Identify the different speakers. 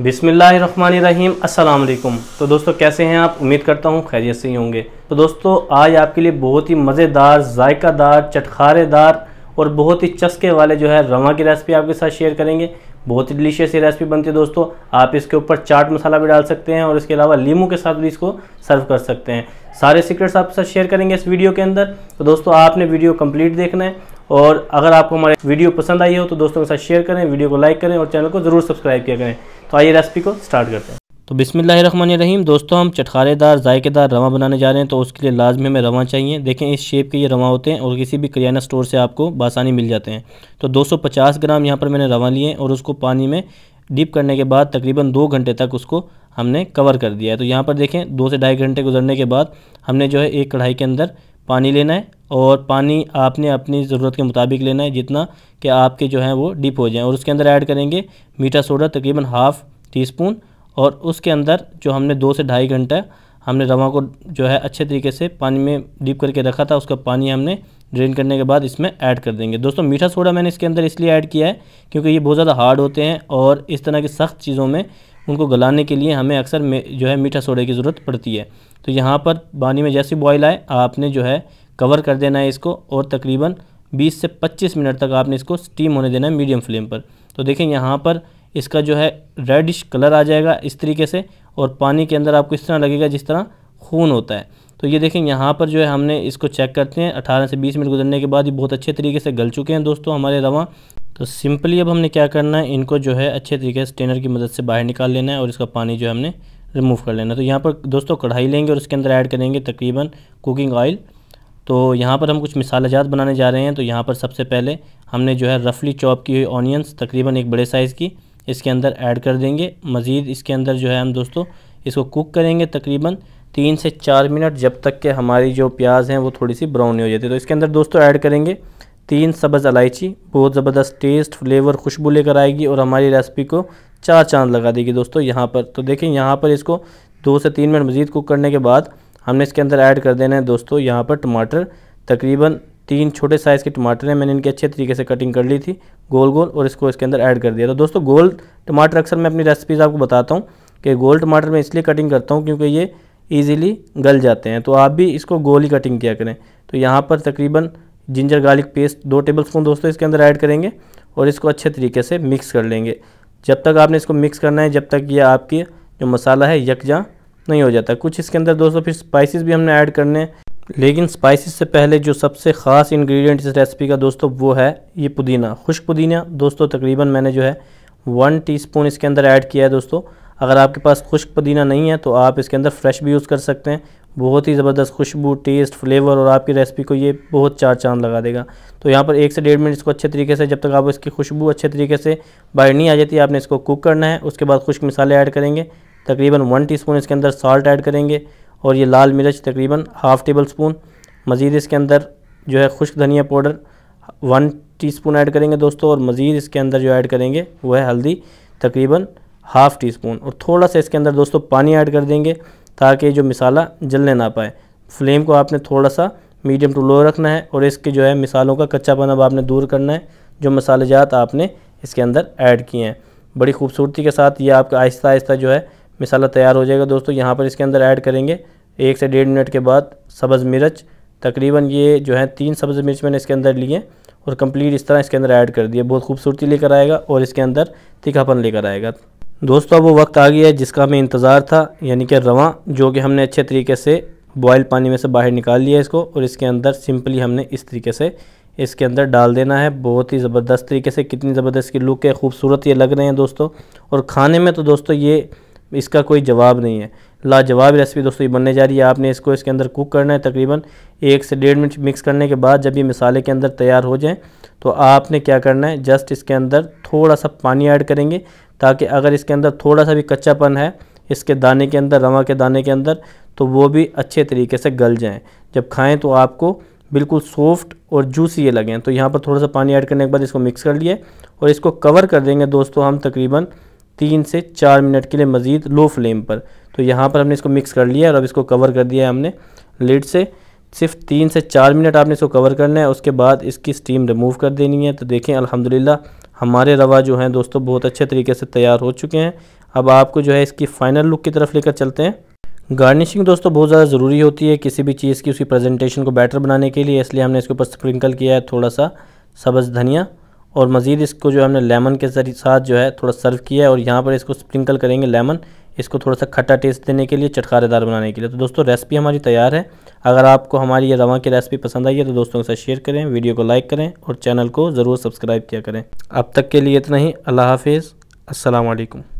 Speaker 1: बिसमीम् अल्लाम तो दोस्तों कैसे हैं आप उम्मीद करता हूँ खैरियत से ही होंगे तो दोस्तों आज आपके लिए बहुत ही मज़ेदार जायकादार चटखारेदार और बहुत ही चस्के वाले जो है रवा की रेसिपी आपके साथ शेयर करेंगे बहुत ही डिलीशियस ये रेसिपी बनती है दोस्तों आप इसके ऊपर चाट मसाला भी डाल सकते हैं और इसके अलावा लीमू के साथ भी इसको सर्व कर सकते हैं सारे सीक्रेट्स आपके साथ शेयर करेंगे इस वीडियो के अंदर तो दोस्तों आपने वीडियो कंप्लीट देखना है और अगर आपको हमारे वीडियो पसंद आई हो तो दोस्तों के साथ शेयर करें वीडियो को लाइक करें और चैनल को ज़रूर सब्सक्राइब किया करें तो आइए रेसिपी को स्टार्ट करते हैं तो बिसमिल्ल रहीम दोस्तों हम चटखारेदार जायकेदार रवा बनाने जा रहे हैं तो उसके लिए लाजमी हमें रवा चाहिए देखें इस शेप के ये रवा होते हैं और किसी भी करियाना स्टोर से आपको बासानी मिल जाते हैं तो 250 ग्राम यहाँ पर मैंने रवा लिए और उसको पानी में डिप करने के बाद तकरीबन दो घंटे तक उसको हमने कवर कर दिया है तो यहाँ पर देखें दो से ढाई घंटे गुजरने के बाद हमने जो है एक कढ़ाई के अंदर पानी लेना है और पानी आपने अपनी ज़रूरत के मुताबिक लेना है जितना कि आपके जो हैं वो डिप हो जाएँ और उसके अंदर ऐड करेंगे मीठा सोडा तकरीबन हाफ़ टी स्पून और उसके अंदर जो हमने दो से ढाई घंटा हमने रवा को जो है अच्छे तरीके से पानी में डीप करके रखा था उसका पानी हमने ड्रेन करने के बाद इसमें ऐड कर देंगे दोस्तों मीठा सोडा मैंने इसके अंदर इसलिए ऐड किया है क्योंकि ये बहुत ज़्यादा हार्ड होते हैं और इस तरह की सख्त चीज़ों में उनको गलाने के लिए हमें अक्सर जो है मीठा सोडे की ज़रूरत पड़ती है तो यहाँ पर पानी में जैसे बॉयल आए आपने जो है कवर कर देना है इसको और तकरीबन 20 से 25 मिनट तक आपने इसको स्टीम होने देना है मीडियम फ्लेम पर तो देखें यहाँ पर इसका जो है रेडिश कलर आ जाएगा इस तरीके से और पानी के अंदर आपको इस तरह लगेगा जिस तरह खून होता है तो ये देखें यहाँ पर जो है हमने इसको चेक करते हैं 18 से 20 मिनट गुजरने के बाद ये बहुत अच्छे तरीके से गल चुके हैं दोस्तों हमारे रवा तो सिंपली अब हमने क्या करना है इनको जो है अच्छे तरीके से स्टेनर की मदद से बाहर निकाल लेना है और इसका पानी जो है हमने रिमूव कर लेना है तो यहाँ पर दोस्तों कढ़ाई लेंगे और उसके अंदर ऐड करेंगे तकरीबन कुकिंग ऑयल तो यहाँ पर हम कुछ मिसालाजात बनाने जा रहे हैं तो यहाँ पर सबसे पहले हमने जो है रफली चॉप की हुई ऑनियंस तकरीबन एक बड़े साइज़ की इसके अंदर ऐड कर देंगे मज़ीद इसके अंदर जो है हम दोस्तों इसको कुक करेंगे तकरीबन तीन से चार मिनट जब तक के हमारी जो प्याज है वो थोड़ी सी ब्राउन नहीं हो जाती तो इसके अंदर दोस्तों ऐड करेंगे तीन सब्ज़ इलायची बहुत ज़बरदस्त टेस्ट फ्लेवर खुशबू लेकर आएगी और हमारी रेसिपी को चार चांद लगा देगी दोस्तों यहाँ पर तो देखें यहाँ पर इसको दो से तीन मिनट मज़ीद कुक करने के बाद हमने इसके अंदर ऐड कर देना है दोस्तों यहाँ पर टमाटर तकरीबन तीन छोटे साइज़ के टमाटर हैं मैंने इनके अच्छे तरीके से कटिंग कर ली थी गोल गोल और इसको इसके अंदर ऐड कर दिया तो दोस्तों गोल टमाटर अक्सर मैं अपनी रेसिपीज़ आपको बताता हूँ कि गोल टमाटर मैं इसलिए कटिंग करता हूँ क्योंकि ये ईज़िली गल जाते हैं तो आप भी इसको गोली कटिंग किया करें तो यहाँ पर तकरीबन जिंजर गार्लिक पेस्ट दो टेबल स्पून दोस्तों इसके अंदर ऐड करेंगे और इसको अच्छे तरीके से मिक्स कर लेंगे जब तक आपने इसको मिक्स करना है जब तक ये आपकी जो मसाला है यकजा नहीं हो जाता कुछ इसके अंदर दोस्तों फिर स्पाइसेस भी हमने ऐड करने हैं लेकिन स्पाइसेस से पहले जो सबसे ख़ास इंग्रेडिएंट इस रेसिपी का दोस्तों वो है ये पुदीना खुश पुदीना दोस्तों तकरीबन मैंने जो है वन टी इसके अंदर ऐड किया है दोस्तों अगर आपके पास खुश्क पुदीना नहीं है तो आप इसके अंदर फ्रेश भी यूज़ कर सकते हैं बहुत ही ज़बरदस्त खुशबू टेस्ट फ्लेवर और आपकी रेसिपी को ये बहुत चार चांद लगा देगा तो यहाँ पर एक से डेढ़ मिनट इसको अच्छे तरीके से जब तक आप इसकी खुशबू अच्छे तरीके से बाहर नहीं आ जाती आपने इसको कुक करना है उसके बाद खुश्क मसाले ऐड करेंगे तकरीबन वन स्पून इसके अंदर साल्ट ऐड करेंगे और ये लाल मिर्च तकरीबन हाफ़ टेबल स्पून मज़ीद इसके अंदर जो है खुश्क धनिया पाउडर वन टीस्पून ऐड करेंगे दोस्तों और मज़ीद इसके अंदर जो ऐड करेंगे वो है हल्दी तकरीबन हाफ़ टी स्पून और थोड़ा सा इसके अंदर दोस्तों पानी ऐड कर देंगे ताकि जो मिसाला जलने ना पाए फ्लेम को आपने थोड़ा सा मीडियम टू लो रखना है और इसके जो है मिसालों का कच्चापन अब आपने दूर करना है जो मसाले जात आपने इसके अंदर ऐड किए हैं बड़ी खूबसूरती के साथ ये आपका आहिस्ता आहिस्ता जो है मिसाला तैयार हो जाएगा दोस्तों यहाँ पर इसके अंदर ऐड करेंगे एक से डेढ़ मिनट के बाद सब्ज़ मिर्च तकरीबन ये जो है तीन सब्ज़ मिर्च मैंने इसके अंदर लिए और कंप्लीट इस तरह इसके अंदर ऐड कर दिया बहुत खूबसूरती लेकर आएगा और इसके अंदर तीखापन लेकर आएगा दोस्तों अब वो वक्त आ गया है जिसका हमें इंतज़ार था यानी कि रवा जो कि हमने अच्छे तरीके से बॉयल पानी में से बाहर निकाल लिया इसको और इसके अंदर सिंपली हमने इस तरीके से इसके अंदर डाल देना है बहुत ही ज़बरदस्त तरीके से कितनी ज़बरदस्त की लुक है खूबसूरत ये लग रहे हैं दोस्तों और खाने में तो दोस्तों ये इसका कोई जवाब नहीं है लाजवाब रेसिपी दोस्तों ये बनने जा रही है आपने इसको इसके अंदर कुक करना है तकरीबन एक से डेढ़ मिनट मिक्स करने के बाद जब ये मसाले के अंदर तैयार हो जाएँ तो आपने क्या करना है जस्ट इसके अंदर थोड़ा सा पानी ऐड करेंगे ताकि अगर इसके अंदर थोड़ा सा भी कच्चापन है इसके दाने के अंदर रवा के दाने के अंदर तो वो भी अच्छे तरीके से गल जाएँ जब खाएँ तो आपको बिल्कुल सॉफ्ट और जूसी ये लगें तो यहाँ पर थोड़ा सा पानी ऐड करने के बाद इसको मिक्स कर लिए और इसको कवर कर देंगे दोस्तों हम तकरीबन तीन से चार मिनट के लिए मज़ीद लो फ्लेम पर तो यहाँ पर हमने इसको मिक्स कर लिया और अब इसको कवर कर दिया है हमने लेट से सिर्फ तीन से चार मिनट आपने इसको कवर करना है उसके बाद इसकी स्टीम रिमूव कर देनी है तो देखें अल्हम्दुलिल्लाह हमारे रवा जो हैं दोस्तों बहुत अच्छे तरीके से तैयार हो चुके हैं अब आपको जो है इसकी फ़ाइनल लुक की तरफ लेकर चलते हैं गार्निशिंग दोस्तों बहुत ज़्यादा ज़रूरी होती है किसी भी चीज़ की उसकी प्रेजेंटेशन को बेटर बनाने के लिए इसलिए हमने इसके ऊपर स्प्रिंकल किया है थोड़ा सा सब्ज़ धनिया और मज़ीद इसको जो हमने लेमन के साथ जो है थोड़ा सर्व किया है और यहाँ पर इसको स्प्रिंकल करेंगे लेमन इसको थोड़ा सा खट्टा टेस्ट देने के लिए चटकारेदार बनाने के लिए तो दोस्तों रेसिपी हमारी तैयार है अगर आपको हमारी ये रवा की रेसिपी पसंद आई है तो दोस्तों के साथ शेयर करें वीडियो को लाइक करें और चैनल को ज़रूर सब्सक्राइब किया करें अब तक के लिए इतना ही अल्लाह हाफिज़ असलकम